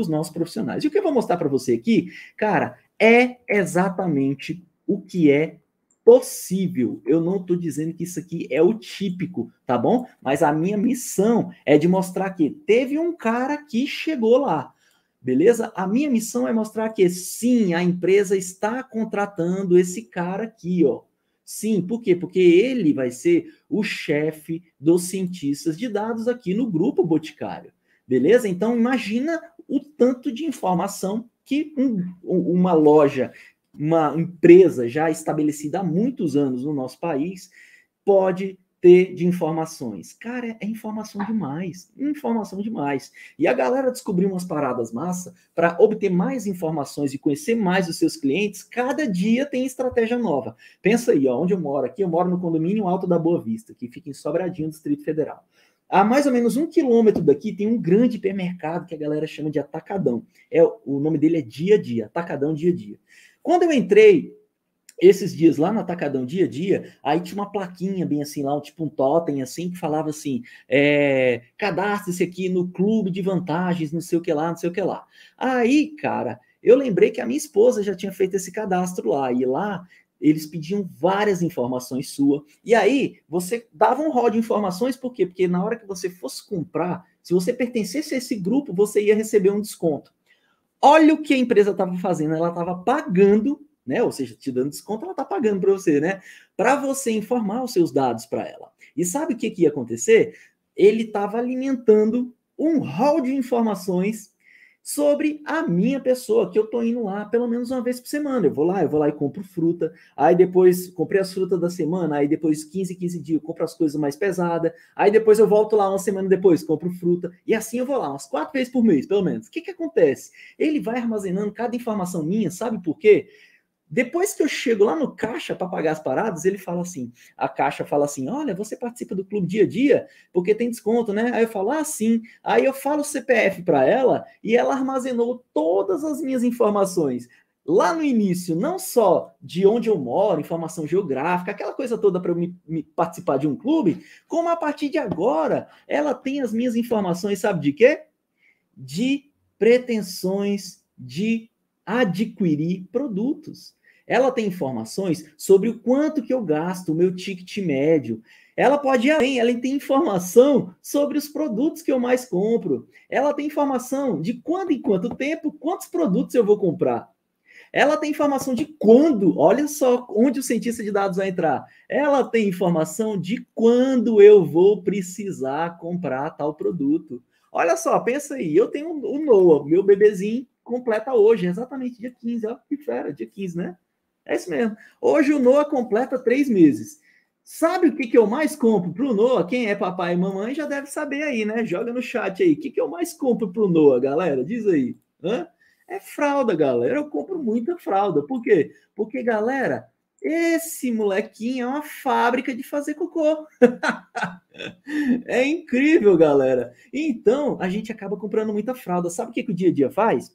dos nossos profissionais. E o que eu vou mostrar para você aqui, cara, é exatamente o que é possível. Eu não estou dizendo que isso aqui é o típico, tá bom? Mas a minha missão é de mostrar que teve um cara que chegou lá. Beleza? A minha missão é mostrar que sim, a empresa está contratando esse cara aqui, ó. Sim, por quê? Porque ele vai ser o chefe dos cientistas de dados aqui no grupo Boticário. Beleza? Então imagina o tanto de informação que um, uma loja, uma empresa já estabelecida há muitos anos no nosso país pode ter de informações. Cara, é informação demais, informação demais. E a galera descobriu umas paradas massa para obter mais informações e conhecer mais os seus clientes. Cada dia tem estratégia nova. Pensa aí, ó, onde eu moro aqui, eu moro no condomínio Alto da Boa Vista, que fica em Sobradinho, Distrito Federal. A mais ou menos um quilômetro daqui tem um grande hipermercado que a galera chama de Atacadão. É O nome dele é Dia a Dia, Atacadão Dia a Dia. Quando eu entrei esses dias lá no Atacadão Dia a Dia, aí tinha uma plaquinha bem assim lá, um, tipo um totem assim, que falava assim, é, cadastre-se aqui no clube de vantagens, não sei o que lá, não sei o que lá. Aí, cara, eu lembrei que a minha esposa já tinha feito esse cadastro lá, e lá eles pediam várias informações sua. E aí, você dava um rol de informações, por quê? Porque na hora que você fosse comprar, se você pertencesse a esse grupo, você ia receber um desconto. Olha o que a empresa estava fazendo, ela estava pagando, né? Ou seja, te dando desconto, ela está pagando para você, né? Para você informar os seus dados para ela. E sabe o que, que ia acontecer? Ele estava alimentando um rol de informações sobre a minha pessoa, que eu tô indo lá pelo menos uma vez por semana. Eu vou lá, eu vou lá e compro fruta, aí depois comprei as frutas da semana, aí depois 15, 15 dias eu compro as coisas mais pesadas, aí depois eu volto lá uma semana depois, compro fruta, e assim eu vou lá, umas quatro vezes por mês, pelo menos. O que que acontece? Ele vai armazenando cada informação minha, sabe por quê? Depois que eu chego lá no caixa para pagar as paradas, ele fala assim: a caixa fala assim: olha, você participa do clube dia a dia, porque tem desconto, né? Aí eu falo, ah, sim. Aí eu falo o CPF para ela e ela armazenou todas as minhas informações. Lá no início, não só de onde eu moro, informação geográfica, aquela coisa toda para eu me, me participar de um clube, como a partir de agora ela tem as minhas informações, sabe de quê? De pretensões de adquirir produtos. Ela tem informações sobre o quanto que eu gasto, o meu ticket médio. Ela pode ir além, ela tem informação sobre os produtos que eu mais compro. Ela tem informação de quando em quanto tempo, quantos produtos eu vou comprar. Ela tem informação de quando, olha só onde o cientista de dados vai entrar. Ela tem informação de quando eu vou precisar comprar tal produto. Olha só, pensa aí, eu tenho o Noah, meu bebezinho, completa hoje, exatamente dia 15, ó, que fera, dia 15, né? É isso mesmo. Hoje o Noah completa três meses. Sabe o que, que eu mais compro pro Noah? Quem é papai e mamãe já deve saber aí, né? Joga no chat aí. O que, que eu mais compro pro Noah, galera? Diz aí. Hã? É fralda, galera. Eu compro muita fralda. Por quê? Porque, galera, esse molequinho é uma fábrica de fazer cocô. é incrível, galera. Então, a gente acaba comprando muita fralda. Sabe o que, que o dia a dia faz?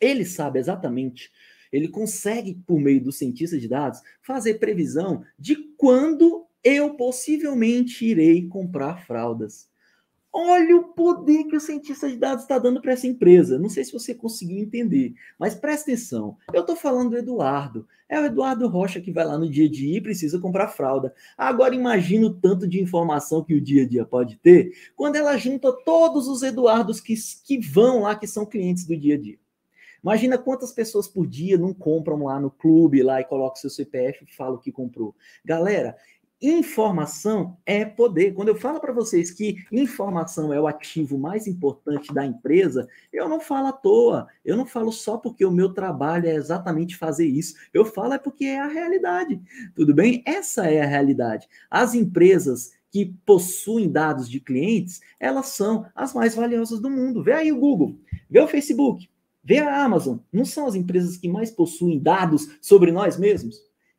Ele sabe exatamente ele consegue, por meio do cientista de dados, fazer previsão de quando eu possivelmente irei comprar fraldas. Olha o poder que o cientista de dados está dando para essa empresa. Não sei se você conseguiu entender, mas presta atenção. Eu estou falando do Eduardo. É o Eduardo Rocha que vai lá no dia a dia e precisa comprar fralda. Agora imagina o tanto de informação que o dia a dia pode ter quando ela junta todos os Eduardos que, que vão lá, que são clientes do dia a dia. Imagina quantas pessoas por dia não compram lá no clube, lá e colocam seu CPF e falam que comprou. Galera, informação é poder. Quando eu falo para vocês que informação é o ativo mais importante da empresa, eu não falo à toa. Eu não falo só porque o meu trabalho é exatamente fazer isso. Eu falo é porque é a realidade. Tudo bem? Essa é a realidade. As empresas que possuem dados de clientes, elas são as mais valiosas do mundo. Vê aí o Google, vê o Facebook, Vê a Amazon, não são as empresas que mais possuem dados sobre nós mesmos?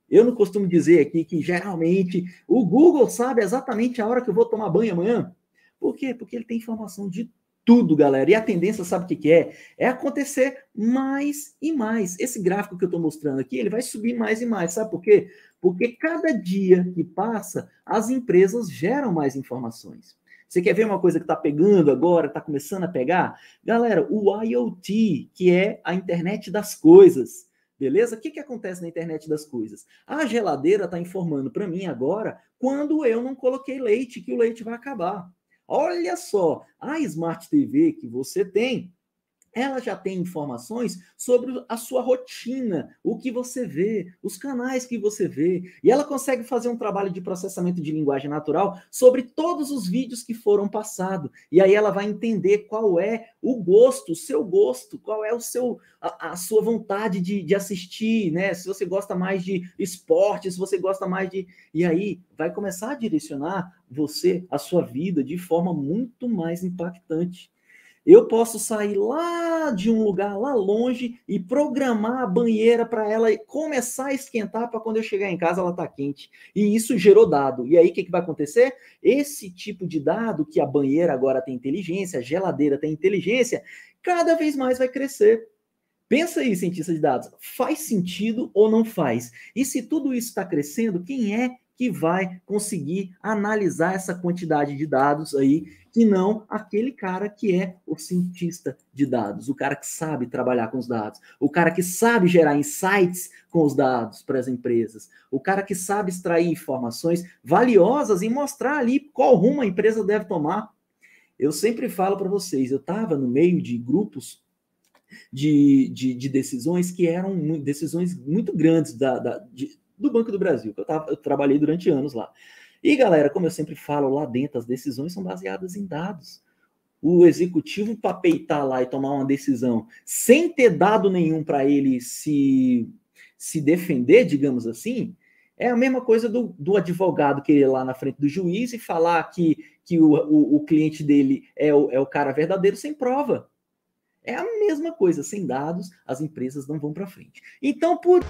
Eu não costumo dizer aqui que geralmente o Google sabe exatamente a hora que eu vou tomar banho amanhã. Por quê? Porque ele tem informação de tudo, galera. E a tendência, sabe o que, que é? É acontecer mais e mais. Esse gráfico que eu estou mostrando aqui, ele vai subir mais e mais. Sabe por quê? Porque cada dia que passa, as empresas geram mais informações. Você quer ver uma coisa que está pegando agora, está começando a pegar? Galera, o IoT, que é a internet das coisas. Beleza? O que, que acontece na internet das coisas? A geladeira está informando para mim agora quando eu não coloquei leite, que o leite vai acabar. Olha só, a Smart TV que você tem, ela já tem informações sobre a sua rotina, o que você vê, os canais que você vê. E ela consegue fazer um trabalho de processamento de linguagem natural sobre todos os vídeos que foram passados. E aí ela vai entender qual é o gosto, o seu gosto, qual é o seu a, a sua vontade de, de assistir, né? Se você gosta mais de esporte, se você gosta mais de. E aí vai começar a direcionar você, a sua vida, de forma muito mais impactante. Eu posso sair lá de um lugar lá longe e programar a banheira para ela começar a esquentar para quando eu chegar em casa ela tá quente. E isso gerou dado. E aí o que, que vai acontecer? Esse tipo de dado que a banheira agora tem inteligência, a geladeira tem inteligência, cada vez mais vai crescer. Pensa aí, cientista de dados, faz sentido ou não faz? E se tudo isso está crescendo, quem é que vai conseguir analisar essa quantidade de dados aí, e não aquele cara que é o cientista de dados, o cara que sabe trabalhar com os dados, o cara que sabe gerar insights com os dados para as empresas, o cara que sabe extrair informações valiosas e mostrar ali qual rumo a empresa deve tomar. Eu sempre falo para vocês, eu estava no meio de grupos de, de, de, decisões que eram decisões muito grandes da, da de, do Banco do Brasil, que eu, tava, eu trabalhei durante anos lá. E galera, como eu sempre falo lá dentro, as decisões são baseadas em dados. O executivo para peitar lá e tomar uma decisão sem ter dado nenhum para ele se, se defender, digamos assim, é a mesma coisa do, do advogado querer ir lá na frente do juiz e falar que, que o, o, o cliente dele é o, é o cara verdadeiro sem prova. É a mesma coisa, sem dados, as empresas não vão para frente. Então, por.